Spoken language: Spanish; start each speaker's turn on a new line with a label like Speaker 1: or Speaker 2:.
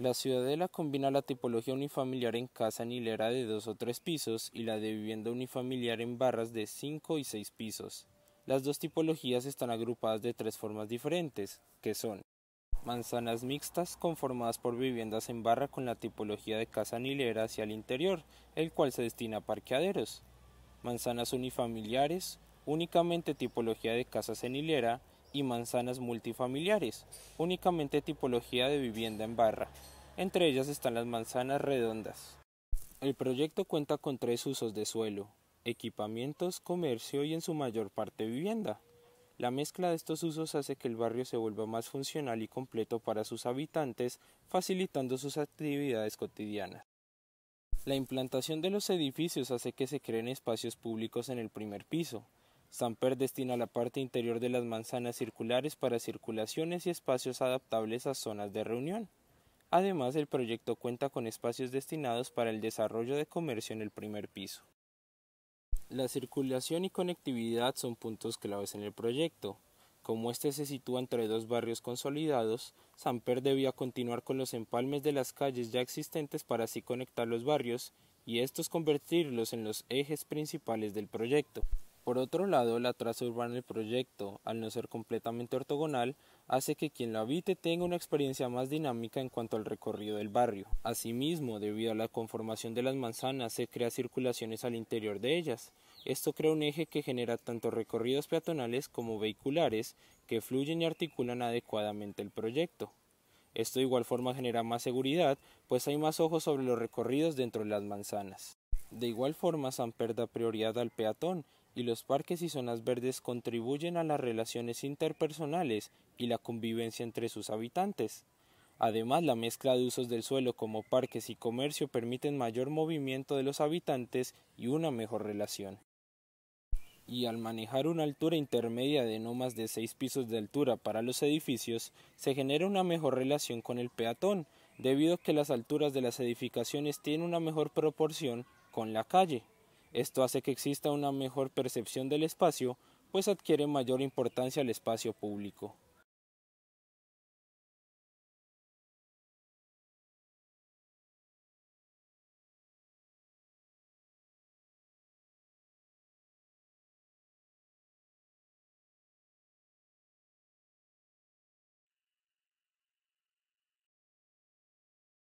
Speaker 1: La ciudadela combina la tipología unifamiliar en casa en hilera de dos o tres pisos y la de vivienda unifamiliar en barras de cinco y seis pisos. Las dos tipologías están agrupadas de tres formas diferentes, que son manzanas mixtas conformadas por viviendas en barra con la tipología de casa en hilera hacia el interior, el cual se destina a parqueaderos, manzanas unifamiliares, únicamente tipología de casas en hilera, y manzanas multifamiliares, únicamente tipología de vivienda en barra. Entre ellas están las manzanas redondas. El proyecto cuenta con tres usos de suelo, equipamientos, comercio y en su mayor parte vivienda. La mezcla de estos usos hace que el barrio se vuelva más funcional y completo para sus habitantes, facilitando sus actividades cotidianas. La implantación de los edificios hace que se creen espacios públicos en el primer piso, Samper destina la parte interior de las manzanas circulares para circulaciones y espacios adaptables a zonas de reunión. Además, el proyecto cuenta con espacios destinados para el desarrollo de comercio en el primer piso. La circulación y conectividad son puntos claves en el proyecto. Como este se sitúa entre dos barrios consolidados, Samper debía continuar con los empalmes de las calles ya existentes para así conectar los barrios y estos convertirlos en los ejes principales del proyecto. Por otro lado, la traza urbana del proyecto, al no ser completamente ortogonal, hace que quien la habite tenga una experiencia más dinámica en cuanto al recorrido del barrio. Asimismo, debido a la conformación de las manzanas, se crea circulaciones al interior de ellas. Esto crea un eje que genera tanto recorridos peatonales como vehiculares que fluyen y articulan adecuadamente el proyecto. Esto de igual forma genera más seguridad, pues hay más ojos sobre los recorridos dentro de las manzanas. De igual forma, San da prioridad al peatón, y los parques y zonas verdes contribuyen a las relaciones interpersonales y la convivencia entre sus habitantes. Además, la mezcla de usos del suelo como parques y comercio permiten mayor movimiento de los habitantes y una mejor relación. Y al manejar una altura intermedia de no más de 6 pisos de altura para los edificios, se genera una mejor relación con el peatón, debido a que las alturas de las edificaciones tienen una mejor proporción con la calle. Esto hace que exista una mejor percepción del espacio, pues adquiere mayor importancia el espacio público.